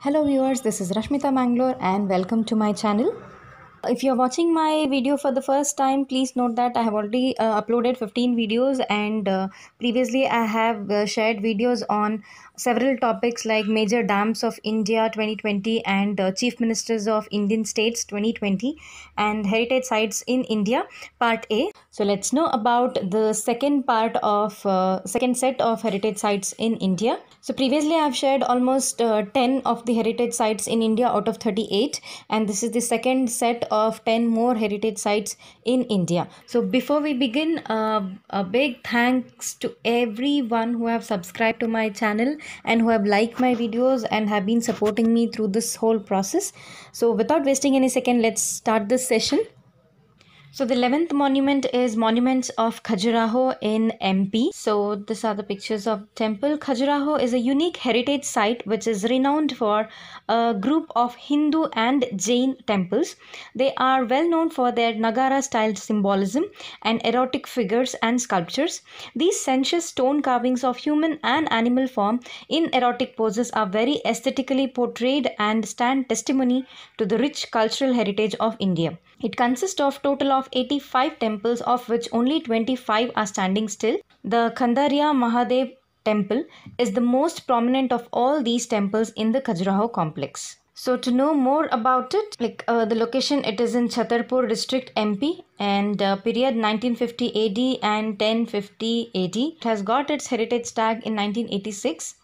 Hello viewers, this is Rashmita Mangalore and welcome to my channel. If you're watching my video for the first time, please note that I have already uh, uploaded 15 videos and uh, previously I have uh, shared videos on several topics like major dams of India 2020 and uh, chief ministers of Indian states 2020 and heritage sites in India part A. So let's know about the second part of uh, second set of heritage sites in India. So previously I've shared almost uh, 10 of the heritage sites in India out of 38 and this is the second set of 10 more heritage sites in India. So before we begin uh, a big thanks to everyone who have subscribed to my channel and who have liked my videos and have been supporting me through this whole process. So without wasting any second, let's start this session. So the 11th monument is Monuments of Khajuraho in MP. So these are the pictures of temple. Khajuraho is a unique heritage site which is renowned for a group of Hindu and Jain temples. They are well known for their Nagara style symbolism and erotic figures and sculptures. These sensuous stone carvings of human and animal form in erotic poses are very aesthetically portrayed and stand testimony to the rich cultural heritage of India. It consists of total of of 85 temples of which only 25 are standing still. The Khandarya Mahadev temple is the most prominent of all these temples in the Khajuraho complex. So to know more about it, like uh, the location, it is in Chhatarpur district MP and uh, period 1950 AD and 1050 AD. It has got its heritage tag in 1986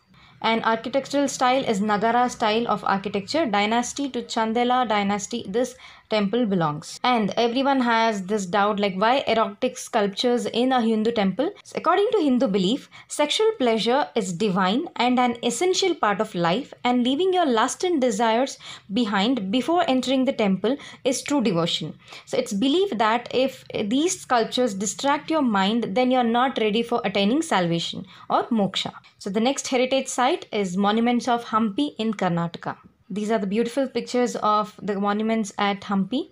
and architectural style is Nagara style of architecture. Dynasty to Chandela dynasty. This temple belongs. And everyone has this doubt like why erotic sculptures in a Hindu temple? According to Hindu belief, sexual pleasure is divine and an essential part of life and leaving your lust and desires behind before entering the temple is true devotion. So it's believed that if these sculptures distract your mind then you're not ready for attaining salvation or moksha. So the next heritage site is Monuments of Hampi in Karnataka. These are the beautiful pictures of the monuments at Hampi.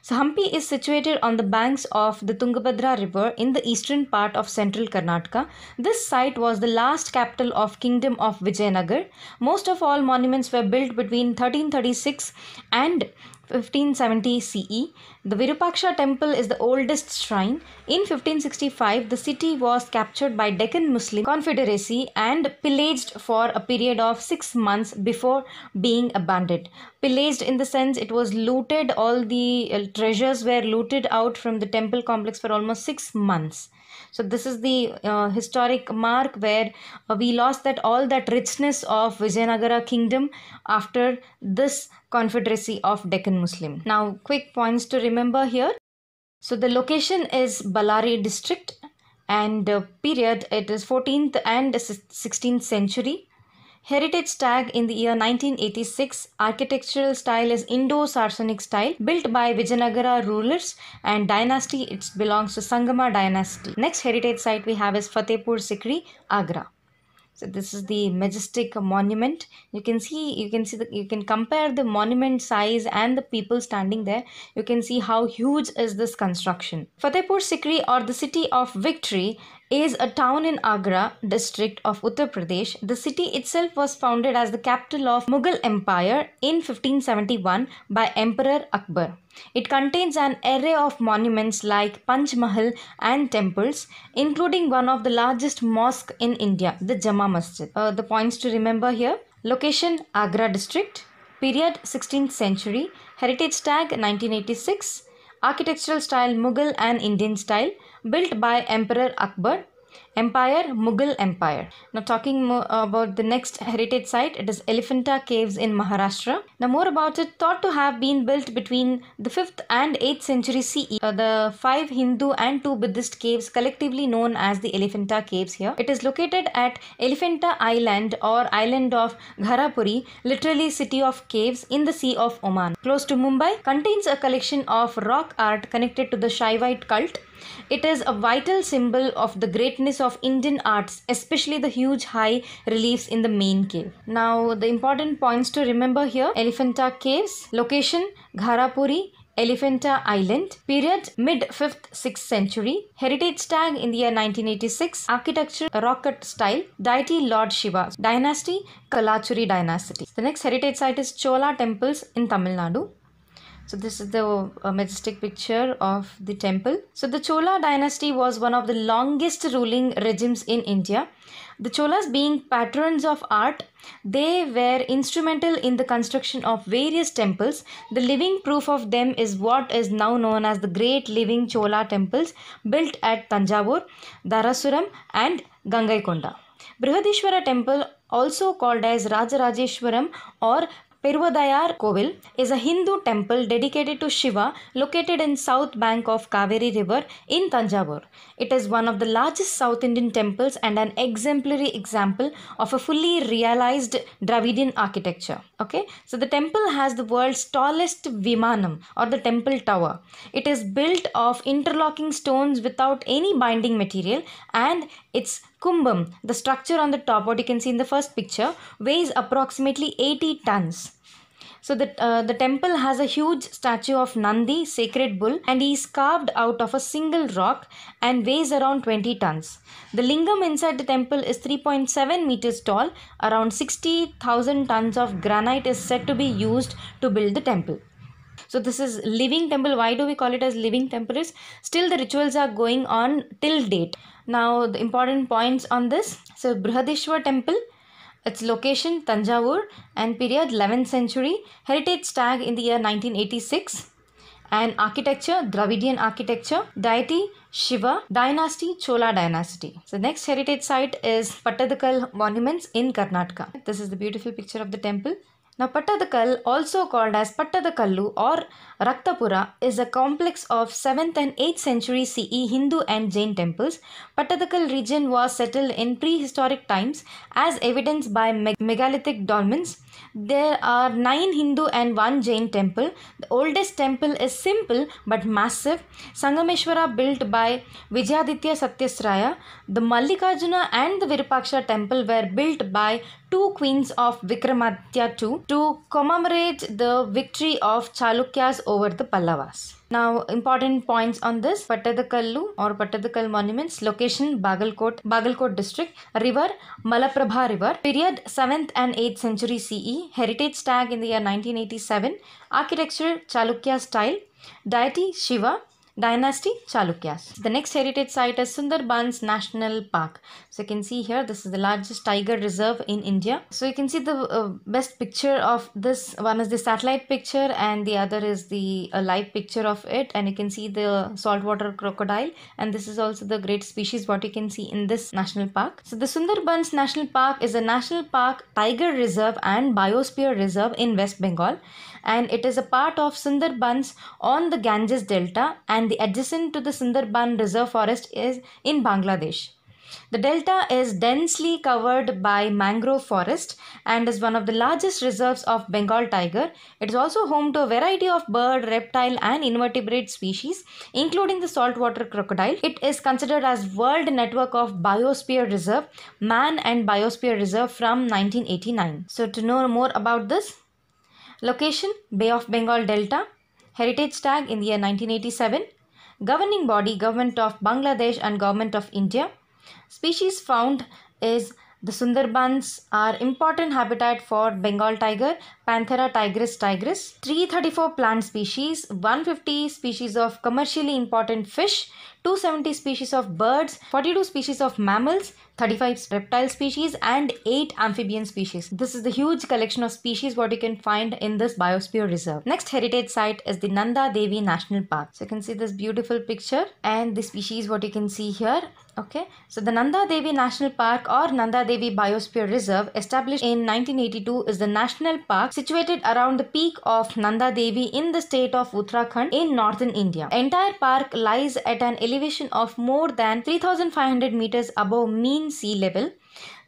So Hampi is situated on the banks of the Tungabhadra river in the eastern part of central Karnataka. This site was the last capital of kingdom of Vijayanagar. Most of all monuments were built between 1336 and 1570 CE. The Virupaksha temple is the oldest shrine. In 1565, the city was captured by Deccan Muslim Confederacy and pillaged for a period of six months before being abandoned. Pillaged in the sense it was looted, all the uh, treasures were looted out from the temple complex for almost six months. So this is the uh, historic mark where uh, we lost that all that richness of Vijayanagara kingdom after this Confederacy of Deccan Muslim. Now, quick points to remember here. So, the location is Ballari district and uh, period it is 14th and 16th century. Heritage tag in the year 1986. Architectural style is indo sarsonic style built by Vijayanagara rulers and dynasty it belongs to Sangama dynasty. Next heritage site we have is Fatehpur Sikri, Agra so this is the majestic monument you can see you can see the, you can compare the monument size and the people standing there you can see how huge is this construction fatehpur sikri or the city of victory is a town in Agra district of Uttar Pradesh. The city itself was founded as the capital of Mughal Empire in 1571 by Emperor Akbar. It contains an array of monuments like Panch Mahal and temples, including one of the largest mosque in India, the Jama Masjid. Uh, the points to remember here location Agra district, period 16th century, heritage tag 1986 architectural style Mughal and Indian style built by Emperor Akbar Empire, Mughal Empire. Now, talking about the next heritage site, it is Elephanta Caves in Maharashtra. Now, more about it, thought to have been built between the 5th and 8th century CE. Uh, the five Hindu and two Buddhist caves, collectively known as the Elephanta Caves here. It is located at Elephanta Island or island of Gharapuri, literally city of caves in the Sea of Oman, close to Mumbai. Contains a collection of rock art connected to the Shaivite cult it is a vital symbol of the greatness of Indian arts, especially the huge high reliefs in the main cave. Now, the important points to remember here Elephanta Caves, location Gharapuri, Elephanta Island, period mid 5th 6th century, heritage tag in the year 1986, architecture rock cut style, deity Lord Shiva, dynasty Kalachuri dynasty. The next heritage site is Chola temples in Tamil Nadu. So this is the uh, majestic picture of the temple. So the Chola dynasty was one of the longest ruling regimes in India. The Cholas being patrons of art, they were instrumental in the construction of various temples. The living proof of them is what is now known as the Great Living Chola temples built at Tanjavur, Darasuram and Gangaikonda. Brihadishwara temple also called as Rajarajeshwaram or Peruvadayar Kovil is a Hindu temple dedicated to Shiva located in south bank of Kaveri river in Tanjavur. It is one of the largest South Indian temples and an exemplary example of a fully realized Dravidian architecture. Okay, so the temple has the world's tallest Vimanam or the temple tower. It is built of interlocking stones without any binding material and its Kumbham, the structure on the top, what you can see in the first picture, weighs approximately 80 tons. So the, uh, the temple has a huge statue of Nandi, sacred bull, and he is carved out of a single rock and weighs around 20 tons. The lingam inside the temple is 3.7 meters tall. Around 60,000 tons of granite is said to be used to build the temple. So this is living temple. Why do we call it as living temple? Is still the rituals are going on till date. Now the important points on this. So Brihadeshwar temple. Its location Tanjavur and period 11th century. Heritage tag in the year 1986 and architecture Dravidian architecture, deity Shiva, dynasty Chola dynasty. So next heritage site is Pattadakal monuments in Karnataka. This is the beautiful picture of the temple. Now, Pattadakkal, also called as Pattadakallu or Raktapura, is a complex of 7th and 8th century CE Hindu and Jain temples. Pattadakkal region was settled in prehistoric times as evidenced by megalithic dolmens there are 9 Hindu and 1 Jain temple. The oldest temple is simple but massive. Sangameshwara built by Vijayaditya Satyasraya. The Mallikarjuna and the Virupaksha temple were built by two queens of Vikramaditya II to commemorate the victory of Chalukyas over the Pallavas. Now, important points on this Pattadakallu or Pattadakal monuments, location Bagalkot, Bagalkot district, river Malaprabha river, period 7th and 8th century CE, heritage tag in the year 1987, architecture Chalukya style, deity Shiva, dynasty Chalukyas. The next heritage site is Sundarbans National Park. So you can see here this is the largest tiger reserve in India. So you can see the uh, best picture of this one is the satellite picture and the other is the uh, live picture of it and you can see the saltwater crocodile and this is also the great species what you can see in this national park. So the Sundarbans National Park is a national park tiger reserve and biosphere reserve in West Bengal and it is a part of Sundarbans on the Ganges Delta and and the adjacent to the Sundarban Reserve Forest is in Bangladesh. The delta is densely covered by mangrove forest and is one of the largest reserves of Bengal tiger. It is also home to a variety of bird, reptile and invertebrate species including the saltwater crocodile. It is considered as World Network of Biosphere Reserve, Man and Biosphere Reserve from 1989. So to know more about this, location Bay of Bengal Delta, heritage tag in the year 1987, Governing body Government of Bangladesh and Government of India. Species found is the Sundarbans are important habitat for Bengal tiger, Panthera tigris tigris, 334 plant species, 150 species of commercially important fish, 270 species of birds, 42 species of mammals, 35 reptile species, and 8 amphibian species. This is the huge collection of species what you can find in this biosphere reserve. Next heritage site is the Nanda Devi National Park. So you can see this beautiful picture and the species what you can see here Okay, so the Nanda Devi National Park or Nanda Devi Biosphere Reserve, established in 1982, is the national park situated around the peak of Nanda Devi in the state of Uttarakhand in northern India. entire park lies at an elevation of more than 3,500 meters above mean sea level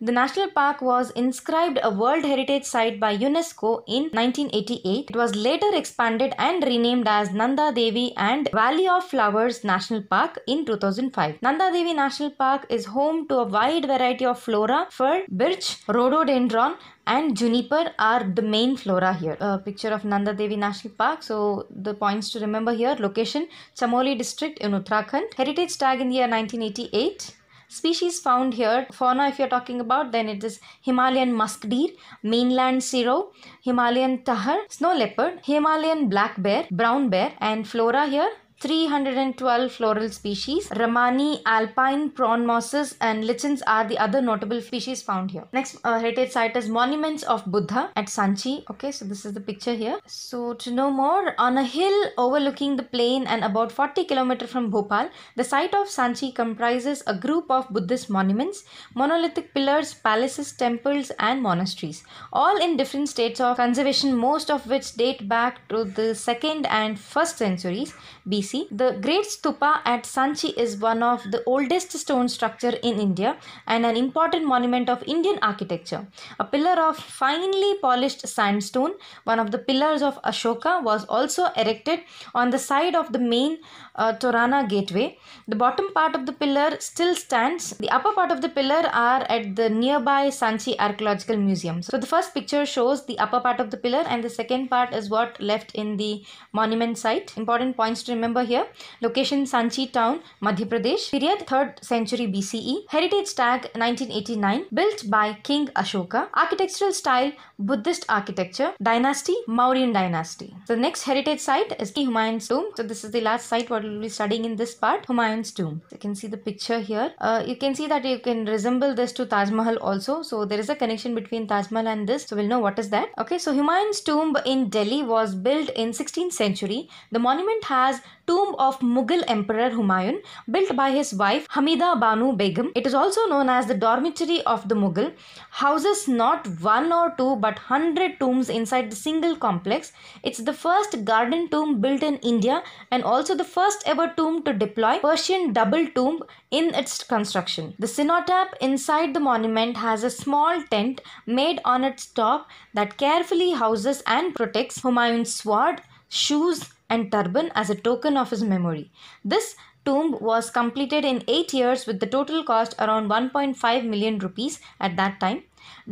the national park was inscribed a World Heritage Site by UNESCO in 1988. It was later expanded and renamed as Nanda Devi and Valley of Flowers National Park in 2005. Nanda Devi National Park is home to a wide variety of flora, fir, birch, rhododendron, and juniper are the main flora here. A picture of Nanda Devi National Park. So the points to remember here: location, Chamoli district in Uttarakhand. Heritage tag in the year 1988. Species found here, fauna if you're talking about, then it is Himalayan musk deer, mainland siro, Himalayan tahar, snow leopard, Himalayan black bear, brown bear and flora here 312 floral species. Ramani, alpine prawn mosses and lichens are the other notable species found here. Next uh, heritage site is Monuments of Buddha at Sanchi. Okay, so this is the picture here. So to know more, on a hill overlooking the plain and about 40 km from Bhopal, the site of Sanchi comprises a group of Buddhist monuments, monolithic pillars, palaces, temples and monasteries. All in different states of conservation, most of which date back to the 2nd and 1st centuries BC. BC. The Great Stupa at Sanchi is one of the oldest stone structure in India and an important monument of Indian architecture. A pillar of finely polished sandstone, one of the pillars of Ashoka, was also erected on the side of the main uh, Torana gateway. The bottom part of the pillar still stands. The upper part of the pillar are at the nearby Sanchi Archaeological Museum. So the first picture shows the upper part of the pillar and the second part is what left in the monument site. Important points to remember remember here. Location Sanchi town, Madhya Pradesh. Period 3rd century BCE. Heritage tag 1989. Built by King Ashoka. Architectural style Buddhist architecture. Dynasty Mauryan dynasty. The next heritage site is Humayun's tomb. So this is the last site what we'll be studying in this part. Humayun's tomb. You can see the picture here. Uh, you can see that you can resemble this to Taj Mahal also. So there is a connection between Taj Mahal and this. So we'll know what is that. Okay. So Humayun's tomb in Delhi was built in 16th century. The monument has tomb of Mughal Emperor Humayun, built by his wife Hamida Banu Begum. It is also known as the dormitory of the Mughal, houses not one or two but hundred tombs inside the single complex. It's the first garden tomb built in India and also the first ever tomb to deploy Persian double tomb in its construction. The cenotaph inside the monument has a small tent made on its top that carefully houses and protects Humayun's sword, shoes, and turban as a token of his memory. This tomb was completed in 8 years with the total cost around 1.5 million rupees at that time.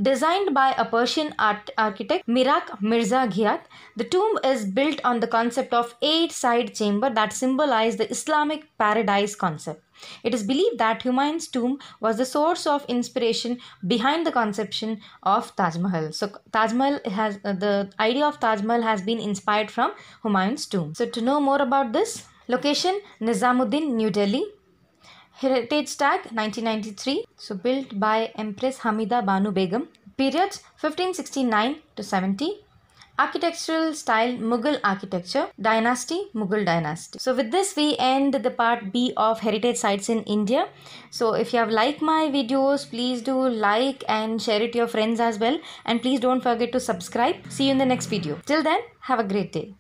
Designed by a Persian art architect Mirak Mirza Ghiat, the tomb is built on the concept of eight side chamber that symbolize the Islamic paradise concept. It is believed that Humayun's tomb was the source of inspiration behind the conception of Taj Mahal. So Taj Mahal has uh, the idea of Taj Mahal has been inspired from Humayun's tomb. So to know more about this, location Nizamuddin, New Delhi. Heritage tag 1993. So built by Empress Hamida Banu Begum. Period 1569 to 70. Architectural style Mughal architecture, dynasty, Mughal dynasty. So with this we end the part B of heritage sites in India. So if you have liked my videos, please do like and share it to your friends as well. And please don't forget to subscribe. See you in the next video. Till then, have a great day.